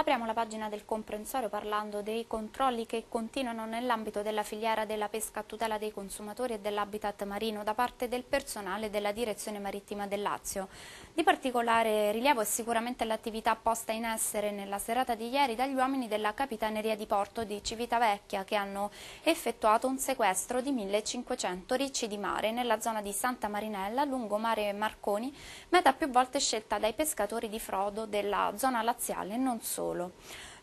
Apriamo la pagina del comprensorio parlando dei controlli che continuano nell'ambito della filiera della pesca a tutela dei consumatori e dell'habitat marino da parte del personale della Direzione Marittima del Lazio. Di particolare rilievo è sicuramente l'attività posta in essere nella serata di ieri dagli uomini della Capitaneria di Porto di Civitavecchia che hanno effettuato un sequestro di 1500 ricci di mare nella zona di Santa Marinella lungomare Marconi, meta più volte scelta dai pescatori di frodo della zona laziale e non solo solo.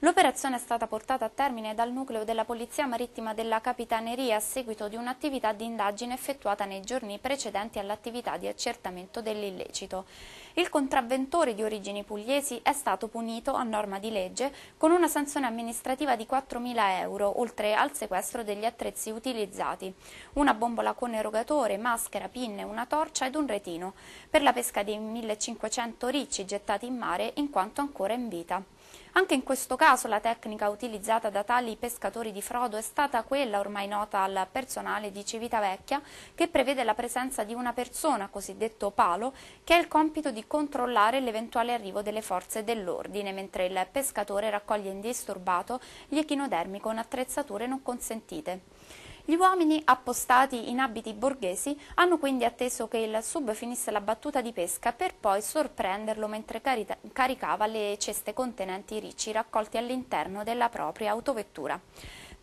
L'operazione è stata portata a termine dal nucleo della Polizia Marittima della Capitaneria a seguito di un'attività di indagine effettuata nei giorni precedenti all'attività di accertamento dell'illecito. Il contravventore di origini pugliesi è stato punito a norma di legge con una sanzione amministrativa di 4.000 euro, oltre al sequestro degli attrezzi utilizzati, una bombola con erogatore, maschera, pinne, una torcia ed un retino, per la pesca dei 1.500 ricci gettati in mare in quanto ancora in vita. Anche in questo caso la tecnica utilizzata da tali pescatori di frodo è stata quella ormai nota al personale di Civitavecchia che prevede la presenza di una persona, cosiddetto palo, che ha il compito di controllare l'eventuale arrivo delle forze dell'ordine, mentre il pescatore raccoglie indisturbato gli echinodermi con attrezzature non consentite. Gli uomini, appostati in abiti borghesi, hanno quindi atteso che il sub finisse la battuta di pesca per poi sorprenderlo mentre caricava le ceste contenenti ricci raccolti all'interno della propria autovettura.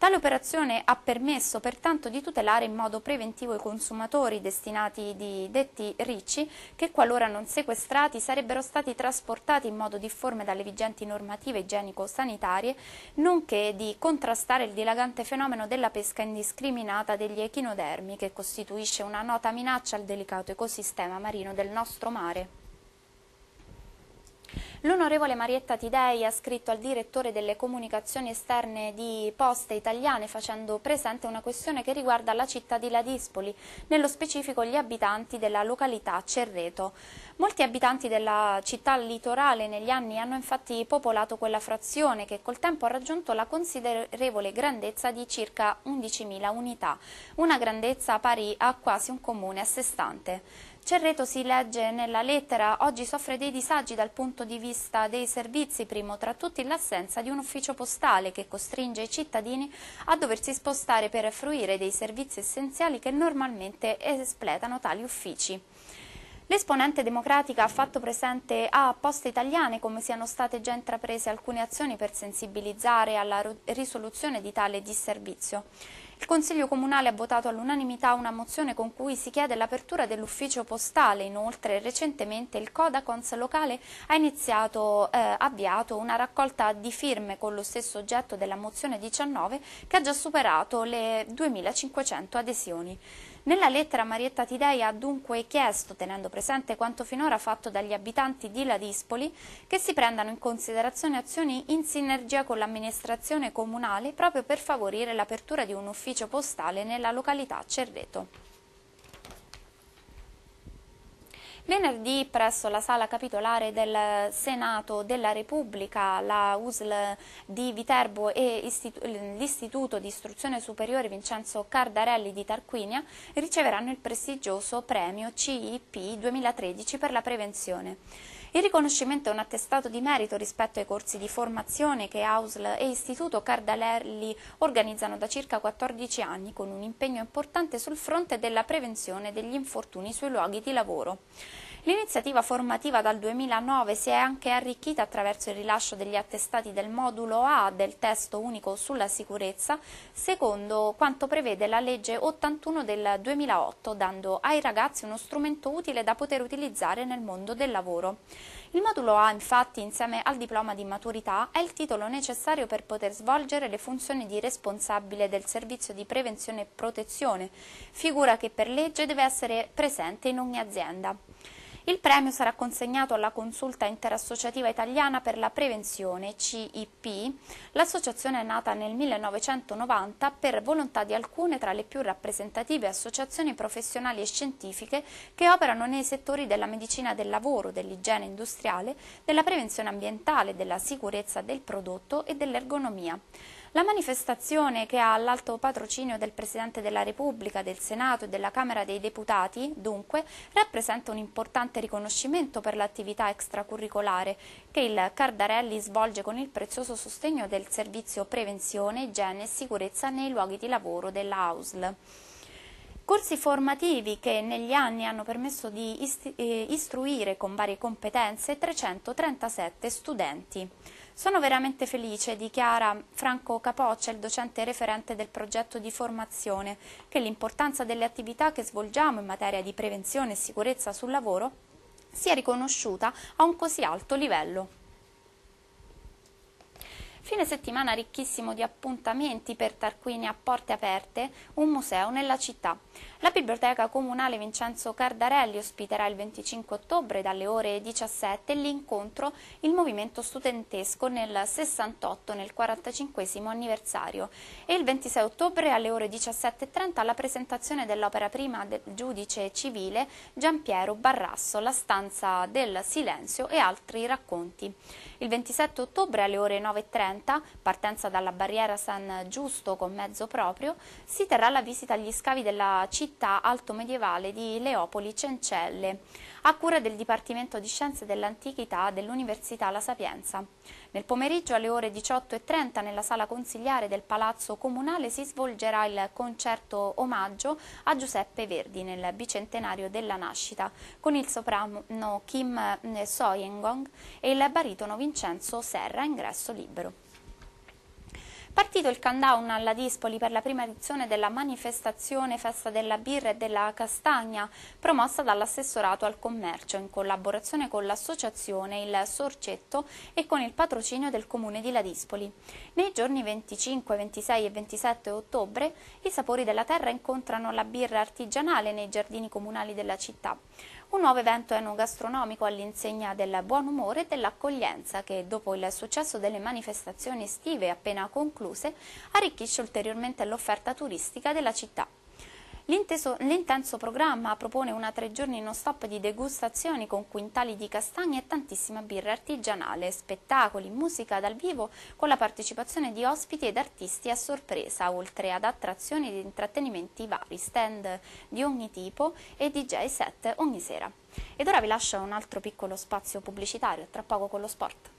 Tale operazione ha permesso pertanto di tutelare in modo preventivo i consumatori destinati di detti ricci che qualora non sequestrati sarebbero stati trasportati in modo difforme dalle vigenti normative igienico-sanitarie, nonché di contrastare il dilagante fenomeno della pesca indiscriminata degli echinodermi che costituisce una nota minaccia al delicato ecosistema marino del nostro mare. L'onorevole Marietta Tidei ha scritto al direttore delle comunicazioni esterne di Poste Italiane facendo presente una questione che riguarda la città di Ladispoli, nello specifico gli abitanti della località Cerreto. Molti abitanti della città litorale negli anni hanno infatti popolato quella frazione che col tempo ha raggiunto la considerevole grandezza di circa 11.000 unità, una grandezza pari a quasi un comune a sé stante. Cerreto si legge nella lettera oggi soffre dei disagi dal punto di vista dei servizi, primo tra tutti l'assenza di un ufficio postale che costringe i cittadini a doversi spostare per fruire dei servizi essenziali che normalmente espletano tali uffici. L'esponente democratica ha fatto presente a Poste Italiane come siano state già intraprese alcune azioni per sensibilizzare alla risoluzione di tale disservizio. Il Consiglio Comunale ha votato all'unanimità una mozione con cui si chiede l'apertura dell'ufficio postale. Inoltre, recentemente il Codacons locale ha iniziato, eh, avviato una raccolta di firme con lo stesso oggetto della mozione 19 che ha già superato le 2500 adesioni. Nella lettera Marietta Tidei ha dunque chiesto, tenendo presente quanto finora fatto dagli abitanti di Ladispoli, che si prendano in considerazione azioni in sinergia con l'amministrazione comunale proprio per favorire l'apertura di un ufficio ufficio postale nella località Cerreto. Venerdì presso la sala capitolare del Senato della Repubblica, la USL di Viterbo e l'Istituto di Istruzione Superiore Vincenzo Cardarelli di Tarquinia riceveranno il prestigioso premio CIP 2013 per la prevenzione. Il riconoscimento è un attestato di merito rispetto ai corsi di formazione che AUSL e Istituto Cardalelli organizzano da circa 14 anni con un impegno importante sul fronte della prevenzione degli infortuni sui luoghi di lavoro. L'iniziativa formativa dal 2009 si è anche arricchita attraverso il rilascio degli attestati del modulo A del testo unico sulla sicurezza, secondo quanto prevede la legge 81 del 2008, dando ai ragazzi uno strumento utile da poter utilizzare nel mondo del lavoro. Il modulo A, infatti, insieme al diploma di maturità, è il titolo necessario per poter svolgere le funzioni di responsabile del servizio di prevenzione e protezione, figura che per legge deve essere presente in ogni azienda. Il premio sarà consegnato alla Consulta Interassociativa Italiana per la Prevenzione, CIP, l'associazione nata nel 1990 per volontà di alcune tra le più rappresentative associazioni professionali e scientifiche che operano nei settori della medicina del lavoro, dell'igiene industriale, della prevenzione ambientale, della sicurezza del prodotto e dell'ergonomia. La manifestazione che ha l'alto patrocinio del Presidente della Repubblica, del Senato e della Camera dei Deputati, dunque, rappresenta un importante riconoscimento per l'attività extracurricolare che il Cardarelli svolge con il prezioso sostegno del servizio prevenzione, igiene e sicurezza nei luoghi di lavoro della AUSL. Corsi formativi che negli anni hanno permesso di eh, istruire con varie competenze 337 studenti. Sono veramente felice, dichiara Franco Capoccia, il docente referente del progetto di formazione, che l'importanza delle attività che svolgiamo in materia di prevenzione e sicurezza sul lavoro sia riconosciuta a un così alto livello. Fine settimana ricchissimo di appuntamenti per Tarquini a porte aperte, un museo nella città. La Biblioteca Comunale Vincenzo Cardarelli ospiterà il 25 ottobre dalle ore 17 l'incontro Il Movimento Studentesco nel 68 nel 45 anniversario e il 26 ottobre alle ore 17.30 la presentazione dell'opera prima del giudice civile Giampiero Barrasso, La stanza del silenzio e altri racconti. Il 27 ottobre alle ore 9.30 30, partenza dalla barriera San Giusto con mezzo proprio, si terrà la visita agli scavi della città alto medievale di Leopoli Cencelle, a cura del Dipartimento di Scienze dell'Antichità dell'Università La Sapienza. Nel pomeriggio alle ore 18.30 nella sala consigliare del Palazzo Comunale si svolgerà il concerto omaggio a Giuseppe Verdi nel bicentenario della nascita con il soprano Kim Soyengong e il baritono Vincenzo Serra ingresso libero. Partito il countdown alla Dispoli per la prima edizione della manifestazione Festa della Birra e della Castagna, promossa dall'assessorato al commercio in collaborazione con l'associazione Il Sorcetto e con il patrocinio del comune di Ladispoli. Nei giorni 25, 26 e 27 ottobre i sapori della terra incontrano la birra artigianale nei giardini comunali della città. Un nuovo evento enogastronomico all'insegna del buon umore e dell'accoglienza che, dopo il successo delle manifestazioni estive appena concluse, incluse, arricchisce ulteriormente l'offerta turistica della città. L'intenso programma propone una tre giorni non stop di degustazioni con quintali di castagne e tantissima birra artigianale, spettacoli, musica dal vivo con la partecipazione di ospiti ed artisti a sorpresa, oltre ad attrazioni ed intrattenimenti vari, stand di ogni tipo e DJ set ogni sera. Ed ora vi lascio un altro piccolo spazio pubblicitario, tra poco con lo sport.